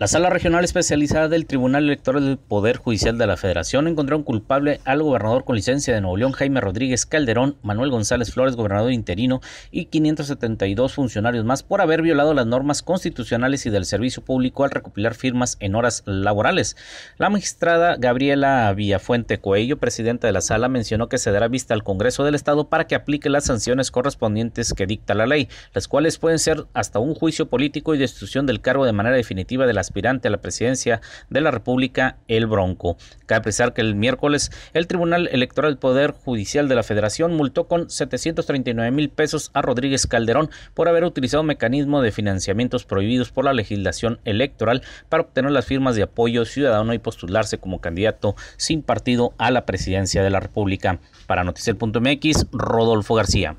La Sala Regional Especializada del Tribunal Electoral del Poder Judicial de la Federación encontró un culpable al gobernador con licencia de Nuevo León, Jaime Rodríguez Calderón, Manuel González Flores, gobernador interino, y 572 funcionarios más por haber violado las normas constitucionales y del servicio público al recopilar firmas en horas laborales. La magistrada Gabriela Villafuente Coello, presidenta de la sala, mencionó que se dará vista al Congreso del Estado para que aplique las sanciones correspondientes que dicta la ley, las cuales pueden ser hasta un juicio político y destitución del cargo de manera definitiva de las aspirante a la presidencia de la República, el Bronco. Cabe precisar que el miércoles el Tribunal Electoral Poder Judicial de la Federación multó con 739 mil pesos a Rodríguez Calderón por haber utilizado mecanismos de financiamientos prohibidos por la legislación electoral para obtener las firmas de apoyo ciudadano y postularse como candidato sin partido a la presidencia de la República. Para Noticiel.mx, Rodolfo García.